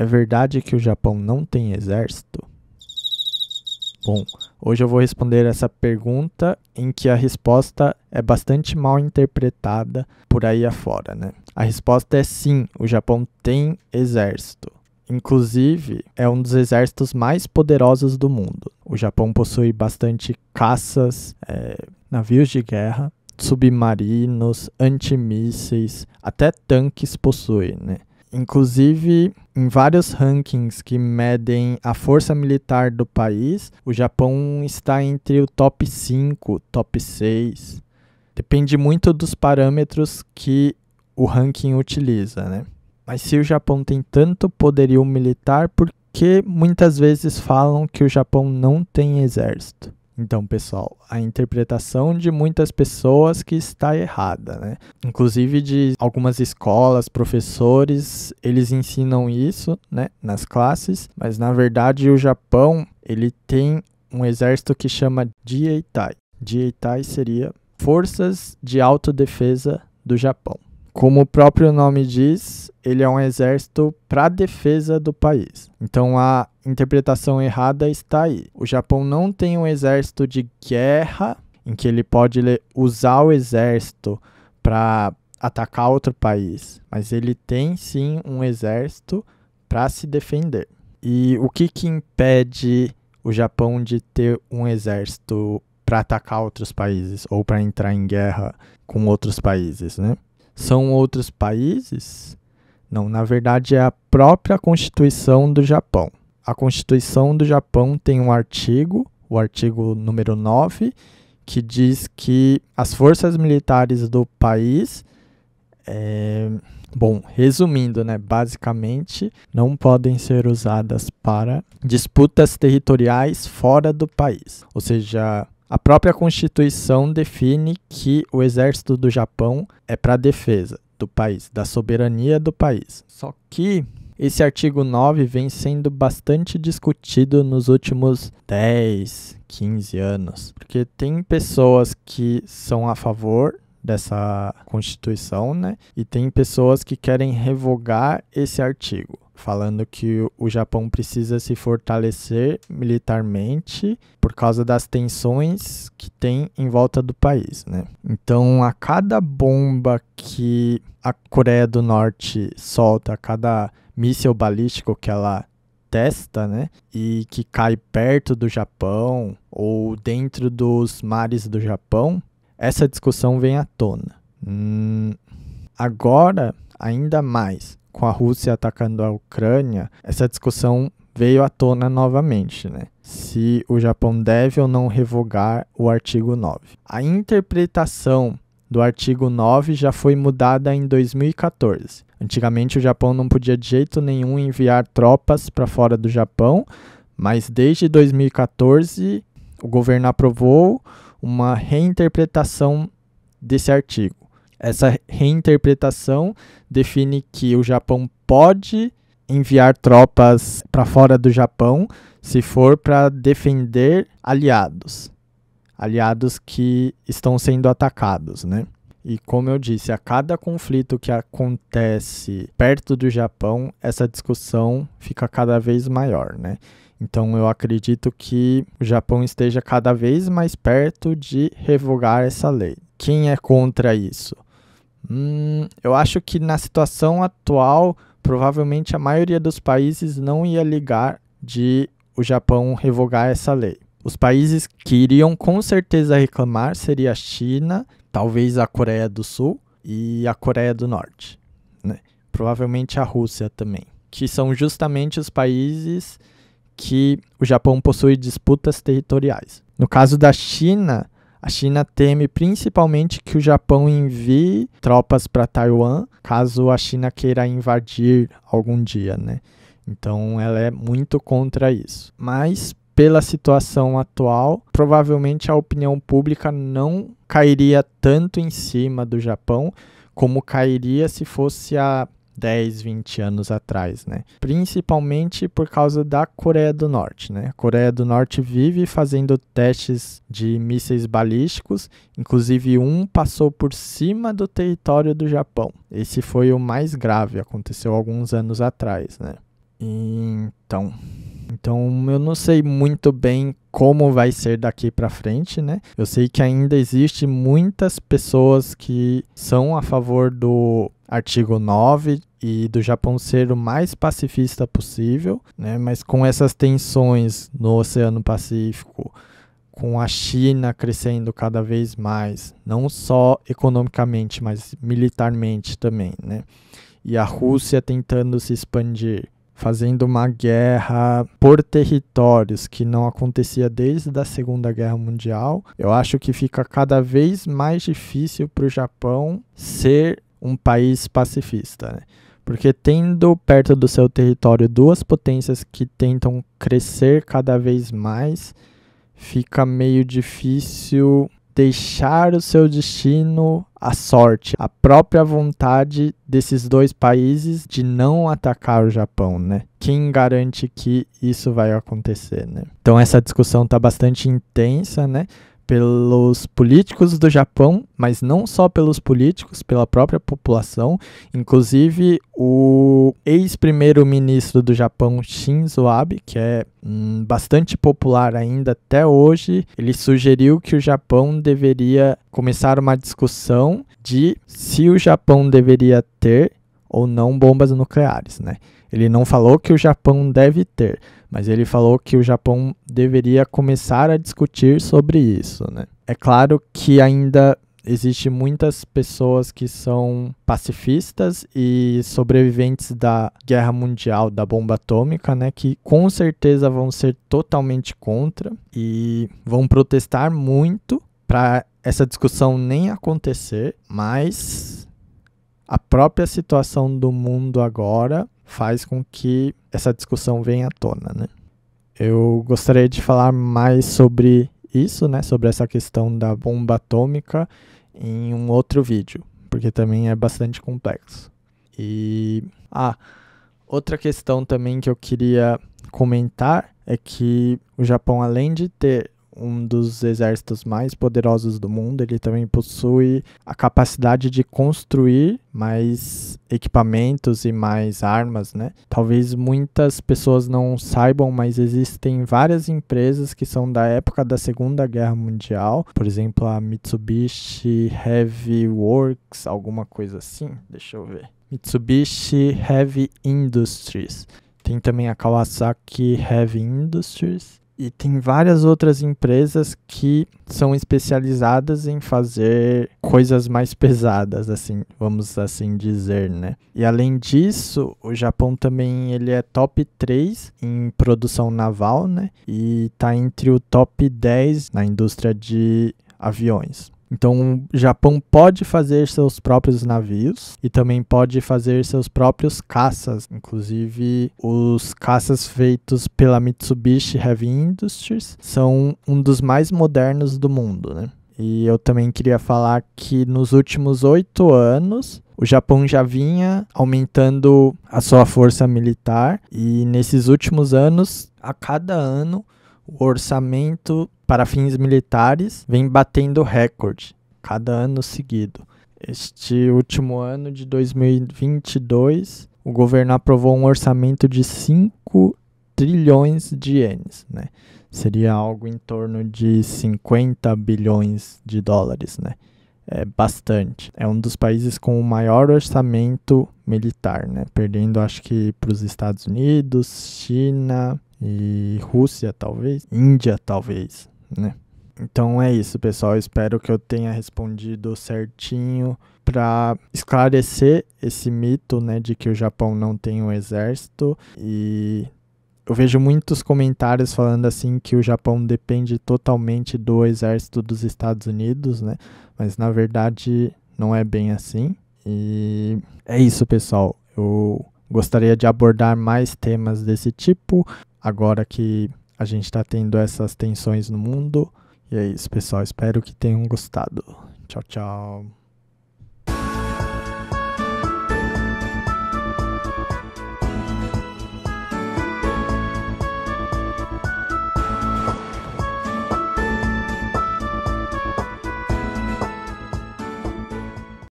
É verdade que o Japão não tem exército? Bom, hoje eu vou responder essa pergunta em que a resposta é bastante mal interpretada por aí afora, né? A resposta é sim, o Japão tem exército. Inclusive, é um dos exércitos mais poderosos do mundo. O Japão possui bastante caças, é, navios de guerra, submarinos, antimísseis, até tanques possui, né? Inclusive, em vários rankings que medem a força militar do país, o Japão está entre o top 5, top 6. Depende muito dos parâmetros que o ranking utiliza, né? Mas se o Japão tem tanto poderio militar, por que muitas vezes falam que o Japão não tem exército? Então, pessoal, a interpretação de muitas pessoas que está errada, né? Inclusive de algumas escolas, professores, eles ensinam isso, né, nas classes, mas na verdade o Japão, ele tem um exército que chama Jieitai. Jieitai seria Forças de Autodefesa do Japão. Como o próprio nome diz, ele é um exército para defesa do país. Então a interpretação errada está aí. O Japão não tem um exército de guerra em que ele pode usar o exército para atacar outro país, mas ele tem sim um exército para se defender. E o que, que impede o Japão de ter um exército para atacar outros países ou para entrar em guerra com outros países, né? São outros países? Não, na verdade é a própria Constituição do Japão. A Constituição do Japão tem um artigo, o artigo número 9, que diz que as forças militares do país. É, bom, resumindo, né, basicamente, não podem ser usadas para disputas territoriais fora do país. Ou seja, a própria Constituição define que o exército do Japão é para defesa do país, da soberania do país. Só que esse artigo 9 vem sendo bastante discutido nos últimos 10, 15 anos, porque tem pessoas que são a favor dessa Constituição, né? E tem pessoas que querem revogar esse artigo falando que o Japão precisa se fortalecer militarmente por causa das tensões que tem em volta do país, né? Então, a cada bomba que a Coreia do Norte solta, a cada míssil balístico que ela testa, né? E que cai perto do Japão ou dentro dos mares do Japão, essa discussão vem à tona. Hum, agora, ainda mais, com a Rússia atacando a Ucrânia, essa discussão veio à tona novamente, né? Se o Japão deve ou não revogar o artigo 9. A interpretação do artigo 9 já foi mudada em 2014. Antigamente o Japão não podia de jeito nenhum enviar tropas para fora do Japão, mas desde 2014 o governo aprovou uma reinterpretação desse artigo. Essa reinterpretação define que o Japão pode enviar tropas para fora do Japão se for para defender aliados, aliados que estão sendo atacados, né? E como eu disse, a cada conflito que acontece perto do Japão, essa discussão fica cada vez maior, né? Então eu acredito que o Japão esteja cada vez mais perto de revogar essa lei. Quem é contra isso? Hum, eu acho que na situação atual, provavelmente a maioria dos países não ia ligar de o Japão revogar essa lei. Os países que iriam com certeza reclamar seria a China, talvez a Coreia do Sul e a Coreia do Norte, né? provavelmente a Rússia também, que são justamente os países que o Japão possui disputas territoriais. No caso da China, a China teme principalmente que o Japão envie tropas para Taiwan, caso a China queira invadir algum dia, né? Então ela é muito contra isso. Mas pela situação atual, provavelmente a opinião pública não cairia tanto em cima do Japão como cairia se fosse a 10, 20 anos atrás, né? Principalmente por causa da Coreia do Norte, né? A Coreia do Norte vive fazendo testes de mísseis balísticos, inclusive um passou por cima do território do Japão. Esse foi o mais grave, aconteceu alguns anos atrás, né? Então, então eu não sei muito bem como vai ser daqui para frente, né? Eu sei que ainda existe muitas pessoas que são a favor do artigo 9 e do Japão ser o mais pacifista possível, né? Mas com essas tensões no Oceano Pacífico, com a China crescendo cada vez mais, não só economicamente, mas militarmente também, né? E a Rússia tentando se expandir, fazendo uma guerra por territórios que não acontecia desde a Segunda Guerra Mundial. Eu acho que fica cada vez mais difícil para o Japão ser um país pacifista, né? Porque tendo perto do seu território duas potências que tentam crescer cada vez mais, fica meio difícil deixar o seu destino à sorte, à própria vontade desses dois países de não atacar o Japão, né? Quem garante que isso vai acontecer, né? Então essa discussão tá bastante intensa, né? pelos políticos do Japão, mas não só pelos políticos, pela própria população. Inclusive, o ex-primeiro-ministro do Japão, Shinzo Abe, que é hum, bastante popular ainda até hoje, ele sugeriu que o Japão deveria começar uma discussão de se o Japão deveria ter ou não bombas nucleares, né? Ele não falou que o Japão deve ter, mas ele falou que o Japão deveria começar a discutir sobre isso, né? É claro que ainda existem muitas pessoas que são pacifistas e sobreviventes da guerra mundial da bomba atômica, né, que com certeza vão ser totalmente contra e vão protestar muito para essa discussão nem acontecer, mas a própria situação do mundo agora faz com que essa discussão venha à tona, né? Eu gostaria de falar mais sobre isso, né, sobre essa questão da bomba atômica em um outro vídeo, porque também é bastante complexo. E ah, outra questão também que eu queria comentar é que o Japão além de ter um dos exércitos mais poderosos do mundo, ele também possui a capacidade de construir mais equipamentos e mais armas, né? Talvez muitas pessoas não saibam, mas existem várias empresas que são da época da Segunda Guerra Mundial, por exemplo, a Mitsubishi Heavy Works, alguma coisa assim, deixa eu ver. Mitsubishi Heavy Industries. Tem também a Kawasaki Heavy Industries e tem várias outras empresas que são especializadas em fazer coisas mais pesadas, assim, vamos assim dizer, né? E além disso, o Japão também ele é top 3 em produção naval, né? E tá entre o top 10 na indústria de aviões. Então, o Japão pode fazer seus próprios navios e também pode fazer seus próprios caças, inclusive os caças feitos pela Mitsubishi Heavy Industries são um dos mais modernos do mundo, né? E eu também queria falar que nos últimos oito anos o Japão já vinha aumentando a sua força militar e nesses últimos anos, a cada ano, o orçamento para fins militares vem batendo recorde cada ano seguido. Este último ano de 2022, o governo aprovou um orçamento de 5 trilhões de ienes, né? Seria algo em torno de 50 bilhões de dólares, né? é, bastante. É um dos países com o maior orçamento militar, né? Perdendo, acho que, para os Estados Unidos, China e Rússia, talvez. Índia, talvez, né? Então é isso, pessoal. espero que eu tenha respondido certinho para esclarecer esse mito, né, de que o Japão não tem um exército e eu vejo muitos comentários falando assim que o Japão depende totalmente do exército dos Estados Unidos, né? Mas na verdade não é bem assim. E é isso, pessoal. Eu gostaria de abordar mais temas desse tipo agora que a gente está tendo essas tensões no mundo. E é isso, pessoal. Espero que tenham gostado. Tchau, tchau.